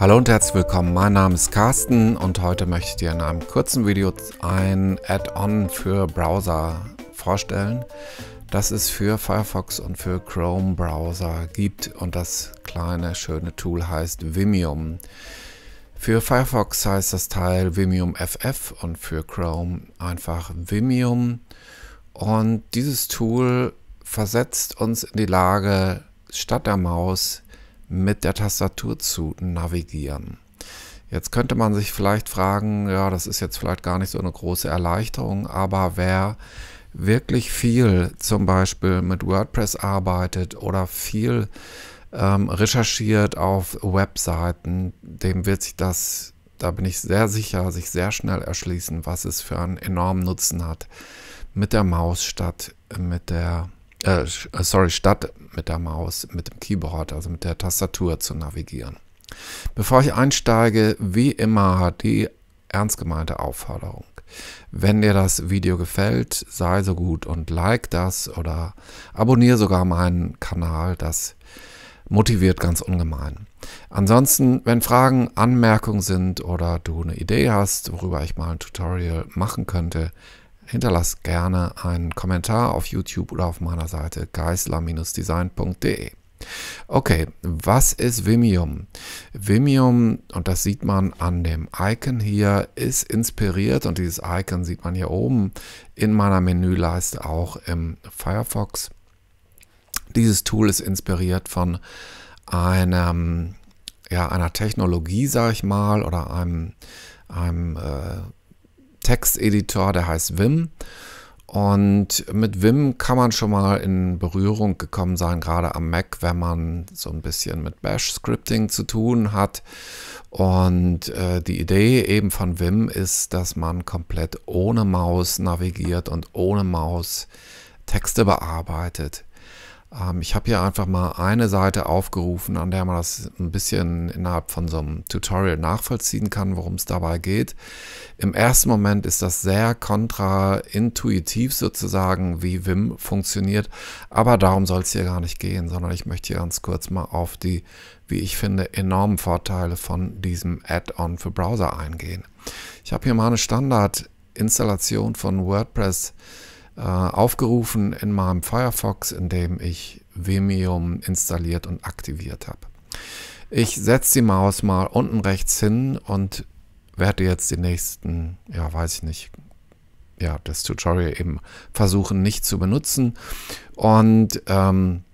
Hallo und herzlich willkommen, mein Name ist Carsten und heute möchte ich dir in einem kurzen Video ein Add-on für Browser vorstellen, das es für Firefox und für Chrome Browser gibt und das kleine schöne Tool heißt Vimium. Für Firefox heißt das Teil Vimium FF und für Chrome einfach Vimium. Und dieses Tool versetzt uns in die Lage, statt der Maus mit der Tastatur zu navigieren. Jetzt könnte man sich vielleicht fragen, ja, das ist jetzt vielleicht gar nicht so eine große Erleichterung, aber wer wirklich viel zum Beispiel mit WordPress arbeitet oder viel ähm, recherchiert auf Webseiten, dem wird sich das, da bin ich sehr sicher, sich sehr schnell erschließen, was es für einen enormen Nutzen hat. Mit der Maus statt mit der äh, äh, sorry, statt mit der Maus, mit dem Keyboard, also mit der Tastatur zu navigieren. Bevor ich einsteige, wie immer die ernst gemeinte Aufforderung. Wenn dir das Video gefällt, sei so gut und like das oder abonniere sogar meinen Kanal, das motiviert ganz ungemein. Ansonsten, wenn Fragen, Anmerkungen sind oder du eine Idee hast, worüber ich mal ein Tutorial machen könnte, hinterlass gerne einen Kommentar auf YouTube oder auf meiner Seite geisler-design.de. Okay, was ist Vimium? Vimium, und das sieht man an dem Icon hier, ist inspiriert und dieses Icon sieht man hier oben in meiner Menüleiste auch im Firefox. Dieses Tool ist inspiriert von einem, ja, einer Technologie, sag ich mal, oder einem, einem äh, Texteditor, der heißt Vim. Und mit Vim kann man schon mal in Berührung gekommen sein, gerade am Mac, wenn man so ein bisschen mit Bash-Scripting zu tun hat. Und äh, die Idee eben von Vim ist, dass man komplett ohne Maus navigiert und ohne Maus Texte bearbeitet. Ähm, ich habe hier einfach mal eine Seite aufgerufen, an der man das ein bisschen innerhalb von so einem Tutorial nachvollziehen kann, worum es dabei geht. Im ersten Moment ist das sehr kontraintuitiv sozusagen, wie Vim funktioniert, aber darum soll es hier gar nicht gehen, sondern ich möchte hier ganz kurz mal auf die, wie ich finde, enormen Vorteile von diesem Add-on für Browser eingehen. Ich habe hier mal eine Standard-Installation von WordPress äh, aufgerufen in meinem Firefox, in dem ich Vimium installiert und aktiviert habe. Ich setze die Maus mal unten rechts hin und werde jetzt die nächsten, ja weiß ich nicht, ja das Tutorial eben versuchen nicht zu benutzen. Und ähm,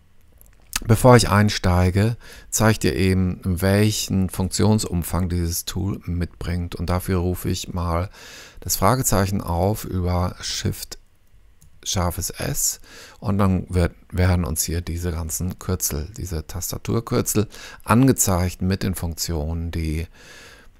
bevor ich einsteige, zeige ich dir eben, welchen Funktionsumfang dieses Tool mitbringt. Und dafür rufe ich mal das Fragezeichen auf über Shift scharfes S und dann wird, werden uns hier diese ganzen Kürzel, diese Tastaturkürzel angezeigt mit den Funktionen, die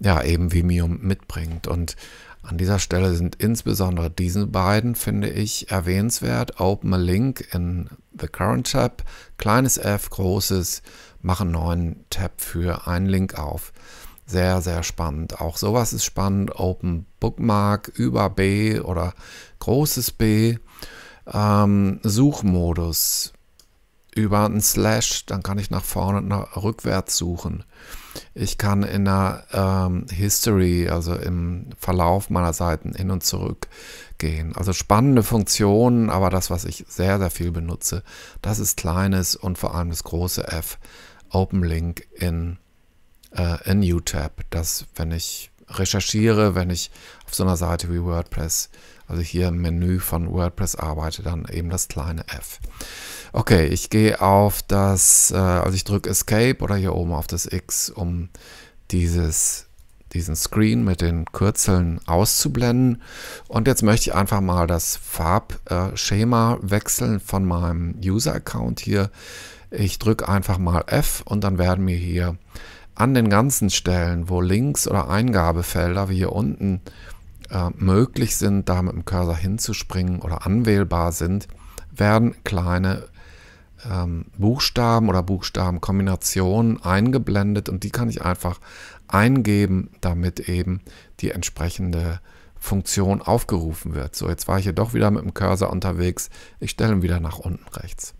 ja eben Vimeo mitbringt. Und an dieser Stelle sind insbesondere diese beiden, finde ich, erwähnenswert. Open a Link in the Current Tab, kleines f, großes, machen neuen Tab für einen Link auf. Sehr, sehr spannend. Auch sowas ist spannend. Open Bookmark über B oder großes B. Ähm, Suchmodus über einen Slash, dann kann ich nach vorne und nach rückwärts suchen. Ich kann in der ähm, History, also im Verlauf meiner Seiten, hin und zurück gehen. Also spannende Funktionen, aber das, was ich sehr, sehr viel benutze, das ist kleines und vor allem das große F, Open Link in äh, New Tab, dass wenn ich recherchiere, wenn ich auf so einer Seite wie WordPress, also hier im Menü von WordPress arbeite, dann eben das kleine F. Okay, ich gehe auf das, äh, also ich drücke Escape oder hier oben auf das X, um dieses, diesen Screen mit den Kürzeln auszublenden. Und jetzt möchte ich einfach mal das Farbschema wechseln von meinem User-Account hier. Ich drücke einfach mal F und dann werden mir hier an den ganzen Stellen, wo Links oder Eingabefelder wie hier unten äh, möglich sind, da mit dem Cursor hinzuspringen oder anwählbar sind, werden kleine ähm, Buchstaben oder Buchstabenkombinationen eingeblendet und die kann ich einfach eingeben, damit eben die entsprechende Funktion aufgerufen wird. So, jetzt war ich hier doch wieder mit dem Cursor unterwegs. Ich stelle ihn wieder nach unten rechts.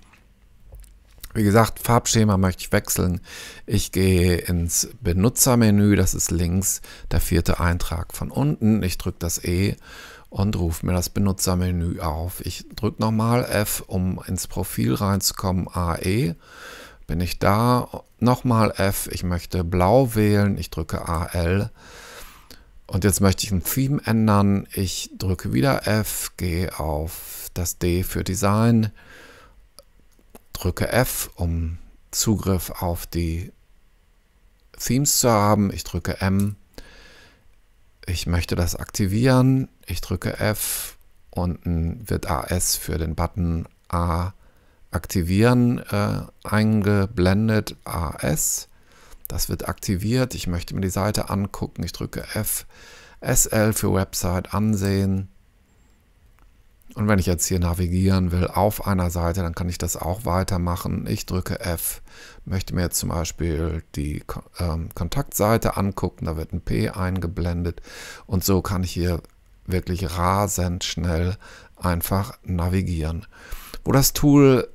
Wie gesagt, Farbschema möchte ich wechseln. Ich gehe ins Benutzermenü, das ist links der vierte Eintrag von unten. Ich drücke das E und rufe mir das Benutzermenü auf. Ich drücke nochmal F, um ins Profil reinzukommen, AE. Bin ich da, nochmal F, ich möchte blau wählen, ich drücke AL. Und jetzt möchte ich ein Theme ändern. Ich drücke wieder F, gehe auf das D für Design drücke F, um Zugriff auf die Themes zu haben. Ich drücke M. Ich möchte das aktivieren. Ich drücke F. Unten wird AS für den Button A aktivieren äh, eingeblendet. AS. Das wird aktiviert. Ich möchte mir die Seite angucken. Ich drücke F. SL für Website ansehen. Und wenn ich jetzt hier navigieren will auf einer Seite, dann kann ich das auch weitermachen. Ich drücke F, möchte mir jetzt zum Beispiel die ähm, Kontaktseite angucken, da wird ein P eingeblendet und so kann ich hier wirklich rasend schnell einfach navigieren. Wo das Tool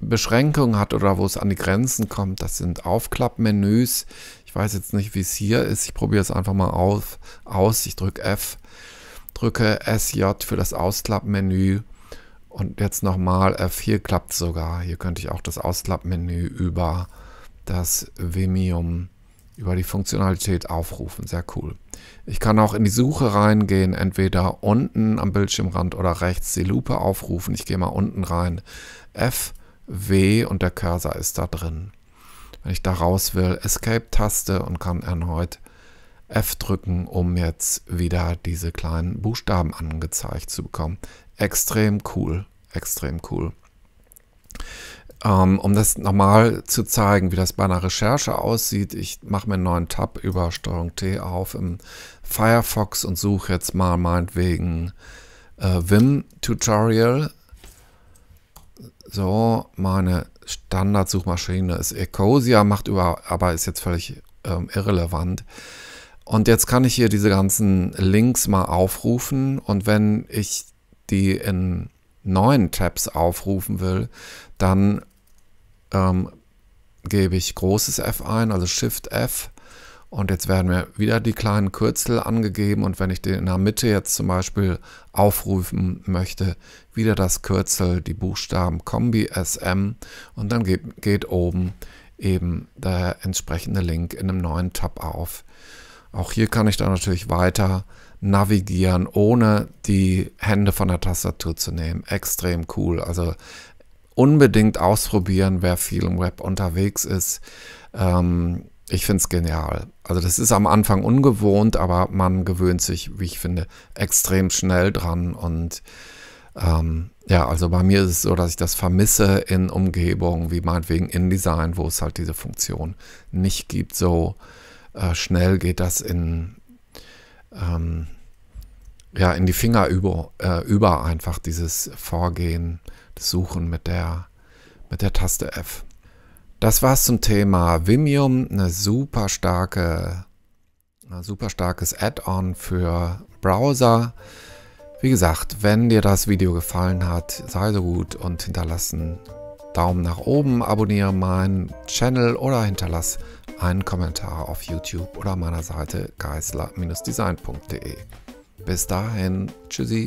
Beschränkungen hat oder wo es an die Grenzen kommt, das sind Aufklappmenüs. Ich weiß jetzt nicht, wie es hier ist. Ich probiere es einfach mal auf, aus. Ich drücke F drücke SJ für das Ausklappmenü und jetzt nochmal F4 klappt sogar. Hier könnte ich auch das Ausklappmenü über das Vimium, über die Funktionalität aufrufen. Sehr cool. Ich kann auch in die Suche reingehen, entweder unten am Bildschirmrand oder rechts die Lupe aufrufen. Ich gehe mal unten rein. F, W und der Cursor ist da drin. Wenn ich da raus will, Escape-Taste und kann erneut F drücken, um jetzt wieder diese kleinen Buchstaben angezeigt zu bekommen. Extrem cool, extrem cool. Ähm, um das nochmal zu zeigen, wie das bei einer Recherche aussieht, ich mache mir einen neuen Tab über Steuerung T auf im Firefox und suche jetzt mal meinetwegen äh, Vim Tutorial. So, meine Standardsuchmaschine ist Ecosia, macht über, aber ist jetzt völlig ähm, irrelevant. Und jetzt kann ich hier diese ganzen Links mal aufrufen und wenn ich die in neuen Tabs aufrufen will, dann ähm, gebe ich großes F ein, also Shift F. Und jetzt werden mir wieder die kleinen Kürzel angegeben und wenn ich den in der Mitte jetzt zum Beispiel aufrufen möchte, wieder das Kürzel, die Buchstaben Kombi SM und dann geht, geht oben eben der entsprechende Link in einem neuen Tab auf. Auch hier kann ich dann natürlich weiter navigieren, ohne die Hände von der Tastatur zu nehmen. Extrem cool. Also unbedingt ausprobieren, wer viel im Web unterwegs ist. Ähm, ich finde es genial. Also das ist am Anfang ungewohnt, aber man gewöhnt sich, wie ich finde, extrem schnell dran. Und ähm, ja, also bei mir ist es so, dass ich das vermisse in Umgebungen wie meinetwegen InDesign, wo es halt diese Funktion nicht gibt. So äh, schnell geht das in, ähm, ja, in die Finger über, äh, über einfach dieses Vorgehen, das Suchen mit der, mit der Taste F. Das war's zum Thema Vimium, eine super starke, ein super starkes Add-on für Browser. Wie gesagt, wenn dir das Video gefallen hat, sei so gut und hinterlassen Daumen nach oben, abonniere meinen Channel oder hinterlass einen Kommentar auf YouTube oder meiner Seite geisler-design.de. Bis dahin, tschüssi.